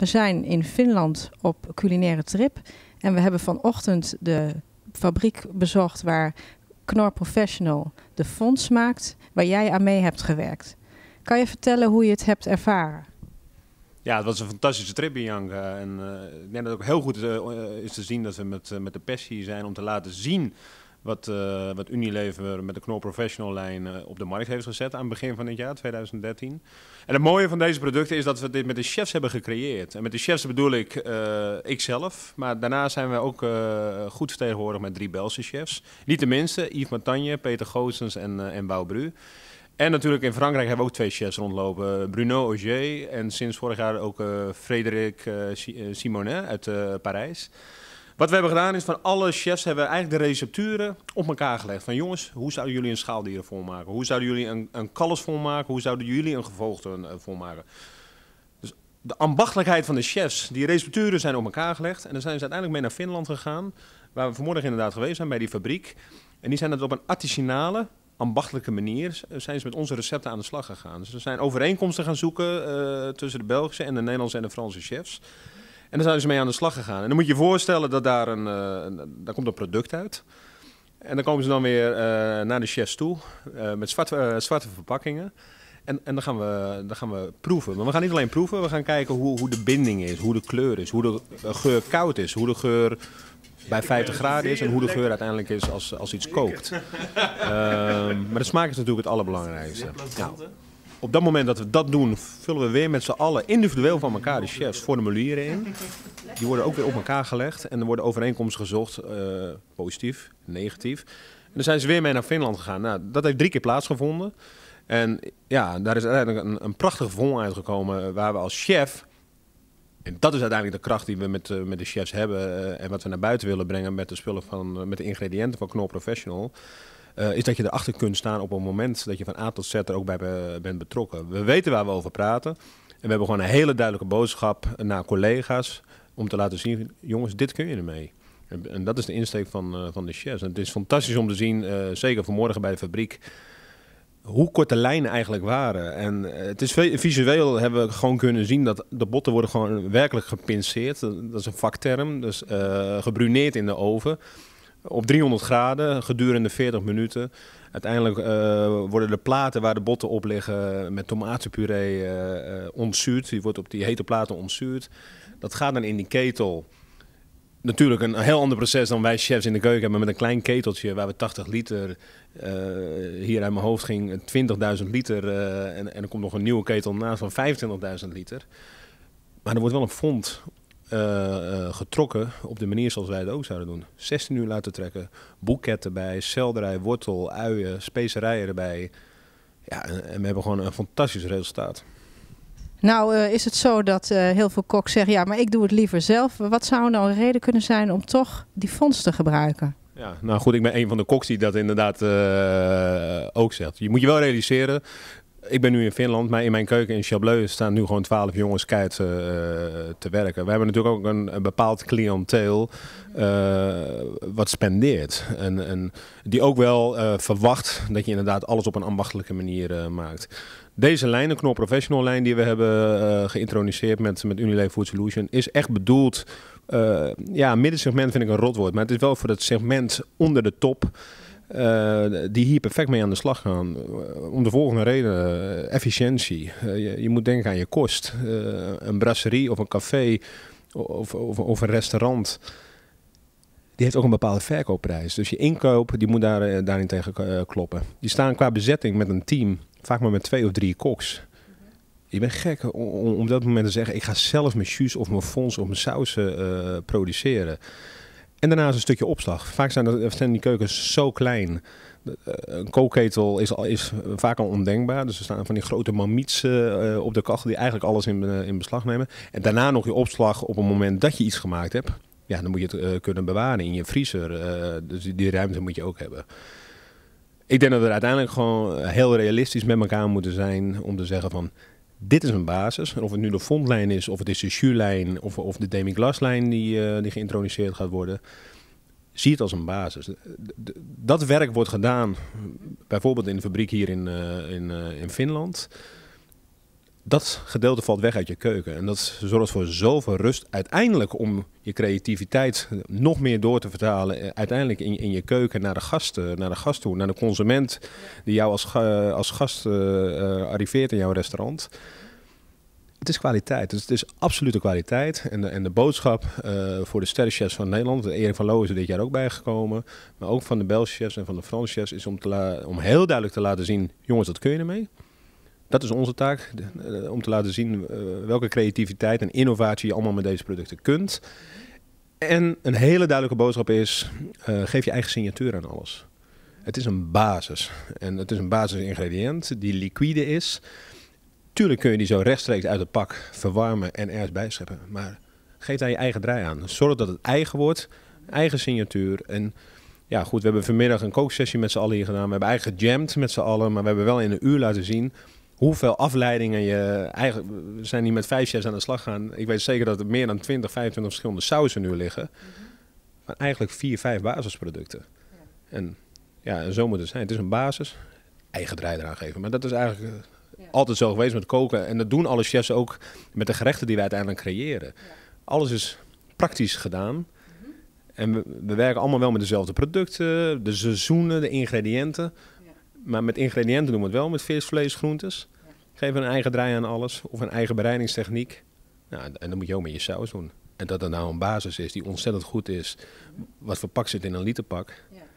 We zijn in Finland op culinaire trip. En we hebben vanochtend de fabriek bezocht waar Knor Professional de fonds maakt waar jij aan mee hebt gewerkt. Kan je vertellen hoe je het hebt ervaren? Ja, het was een fantastische trip, Bianca. En eh, ik denk dat het ook heel goed eh, is, te zien dat we met, eh, met de passie zijn om te laten zien wat, eh, wat Unilever met de Knol Professional lijn eh, op de markt heeft gezet aan het begin van dit jaar, 2013. En het mooie van deze producten is dat we dit met de chefs hebben gecreëerd. En met de chefs bedoel ik eh, ikzelf, maar daarna zijn we ook goed vertegenwoordigd met drie Belgische chefs. Niet de minste, Yves Matagne, Peter Goossens en, en Bru. En natuurlijk in Frankrijk hebben we ook twee chefs rondlopen. Bruno Auger en sinds vorig jaar ook Frédéric Simonet uit Parijs. Wat we hebben gedaan is van alle chefs hebben we eigenlijk de recepturen op elkaar gelegd. Van jongens, hoe zouden jullie een schaaldieren volmaken? Hoe zouden jullie een, een kalfsvorm Hoe zouden jullie een gevogelte eh, vorm maken? Dus de ambachtelijkheid van de chefs, die recepturen zijn op elkaar gelegd. En dan zijn ze uiteindelijk mee naar Finland gegaan, waar we vanmorgen inderdaad geweest zijn, bij die fabriek. En die zijn dat op een artisanale, ambachtelijke manier zijn ze met onze recepten aan de slag gegaan. Dus er zijn overeenkomsten gaan zoeken eh, tussen de Belgische en de Nederlandse en de Franse chefs. En daar zijn ze mee aan de slag gegaan. En dan moet je je voorstellen dat daar een, eh, daar komt een product uit. En dan komen ze dan weer eh, naar de chefs toe eh, met zwarte zwarte verpakkingen. En, en dan, gaan we, dan gaan we proeven. Maar we gaan niet alleen proeven, we gaan kijken hoe, hoe de binding is, hoe de kleur is, hoe de geur koud is, hoe de geur bij 50 graden is en hoe de geur uiteindelijk is als, als iets kookt. Ehm, maar de smaak is natuurlijk het allerbelangrijkste. Ja op dat moment dat we dat doen, vullen we weer met z'n allen individueel van elkaar de chefs formulieren in. Die worden ook weer op elkaar gelegd en er worden overeenkomsten gezocht, eh, positief, negatief. En dan zijn ze weer mee naar Finland gegaan. Nou, dat heeft drie keer plaatsgevonden. En ja, daar is uiteindelijk een, een prachtige vorm uitgekomen waar we als chef en dat is uiteindelijk de kracht die we met, eh, met de chefs hebben eh, en wat we naar buiten willen brengen met de spullen van, met de ingrediënten van Knol Professional. Eh, is dat je erachter kunt staan op het moment dat je van A tot Z er ook bij bent betrokken. We weten waar we over praten. En we hebben gewoon een hele duidelijke boodschap naar collega's. Om te laten zien, jongens, dit kun je ermee. En dat is de insteek van, eh, van de chefs. En het is fantastisch om te zien, eh, zeker vanmorgen bij de fabriek, hoe korte lijnen eigenlijk waren. En het is visueel hebben we gewoon kunnen zien dat de botten worden gewoon werkelijk gepinceerd. Dat is een vakterm, dus gebruneerd in de oven op 300 graden gedurende 40 minuten. Uiteindelijk eh, worden de platen waar de botten op liggen met tomatenpuree uh, ontzuurd. Die wordt op die hete platen ontzuurd. Dat gaat dan in die ketel. Natuurlijk een heel ander proces dan wij chefs in de keuken hebben met een klein keteltje waar we 80 liter, hier uit mijn hoofd ging 20.000 liter en, en er komt nog een nieuwe ketel naast van 25.000 liter. Maar er wordt wel een fond eh, eh, getrokken op de manier zoals wij het ook zouden doen. 16 uur laten trekken, boeketten bij, selderij, wortel, uien, specerijen erbij. Ja, en, we hebben gewoon een fantastisch resultaat. Nou eh, is het zo dat heel veel koks zeggen, ja, maar ik doe het liever zelf. Wat zou nou een reden kunnen zijn om toch die fonds te gebruiken? Ja, nou goed, ik ben een van de koks die dat inderdaad ook zegt. Je moet je wel realiseren, ik ben nu in Finland, maar in mijn keuken in Chableu staan nu gewoon twaalf jongens keihard eh, te werken. We hebben natuurlijk ook een, bepaald cliënteel eh, wat spendeert. En, die ook wel eh, verwacht dat je inderdaad alles op een ambachtelijke manier maakt. Deze lijn, de Knol Professional lijn die we hebben geïntroduceerd met, met Unilever Food Solution, is echt bedoeld... ja, middensegment vind ik een rotwoord, maar het is wel voor het segment onder de top... Eh, die hier perfect mee aan de slag gaan. Eh, om de volgende reden: eh, efficiëntie. Je, moet denken aan je kost. een brasserie of een café of, of, een restaurant die heeft ook een bepaalde verkoopprijs. Dus je inkoop die moet daar, daarin tegen kloppen. Die staan qua bezetting met een team, vaak maar met twee of drie koks. Je bent gek om, op dat moment te zeggen, ik ga zelf mijn jus of mijn fonds of mijn sausen produceren. En daarnaast een stukje opslag. Vaak zijn, dat, zijn die keukens zo klein. Eh, een kookketel is, is vaak al ondenkbaar. Dus er staan van die grote mammietsen eh, op de kachel die eigenlijk alles in, eh, in beslag nemen. En daarna nog je opslag op het moment dat je iets gemaakt hebt. Ja, dan moet je het kunnen bewaren in je vriezer. dus die ruimte moet je ook hebben. Ik denk dat we uiteindelijk gewoon heel realistisch met elkaar moeten zijn om te zeggen van dit is een basis. of het nu de fondlijn is, of het is de Schuurlijn lijn of, of de demi-glaslijn die, eh, die geïntroduceerd gaat worden, zie het als een basis. Dat werk wordt gedaan bijvoorbeeld in de fabriek hier in, eh, in, eh, in Finland dat gedeelte valt weg uit je keuken. En dat zorgt voor zoveel rust uiteindelijk om je creativiteit nog meer door te vertalen. Eh, uiteindelijk in, in je keuken naar de gasten, naar de gast toe, naar de consument die jou als, als gast eh, eh, arriveert in jouw restaurant. Het is kwaliteit, dus het is absolute kwaliteit. En de, en de boodschap voor de chefs van Nederland, de Erik van Loo is er dit jaar ook bijgekomen, maar ook van de Belgische chefs en van de Franse chefs, is om, te om heel duidelijk te laten zien, jongens, dat kun je ermee. Dat is onze taak, eh, om te laten zien eh, welke creativiteit en innovatie je allemaal met deze producten kunt. En een hele duidelijke boodschap is, eh, geef je eigen signatuur aan alles. Het is een basis. En het is een basisingrediënt die liquide is. Tuurlijk kun je die zo rechtstreeks uit het pak verwarmen en ergens bijscheppen. Maar geef daar je eigen draai aan. Zorg dat het eigen wordt, eigen signatuur. En ja, goed, we hebben vanmiddag een kooksessie met z'n allen hier gedaan. We hebben eigen gejamd met z'n allen. Maar we hebben wel in een uur laten zien hoeveel afleidingen je eigenlijk We zijn die met vijf chefs aan de slag gaan. Ik weet zeker dat er meer dan 20, 25 verschillende sausen nu liggen. Mhm. Maar eigenlijk vier, vijf basisproducten. Ja. En ja, zo moet het zijn. Het is een basis. Eigen draai eraan geven. Maar dat is eigenlijk eh, altijd zo geweest met koken. En dat doen alle chefs ook met de gerechten die wij uiteindelijk creëren. Alles is praktisch gedaan. Mhm. En we werken allemaal wel met dezelfde producten, de seizoenen, de ingrediënten maar met ingrediënten doen we het wel, met vis, vlees, groentes. Geef een eigen draai aan alles of een eigen bereidingstechniek. Nou, en dan moet je ook met je saus doen. En dat er nou een basis is die ontzettend goed is, wat verpakt zit in een literpak. Ja.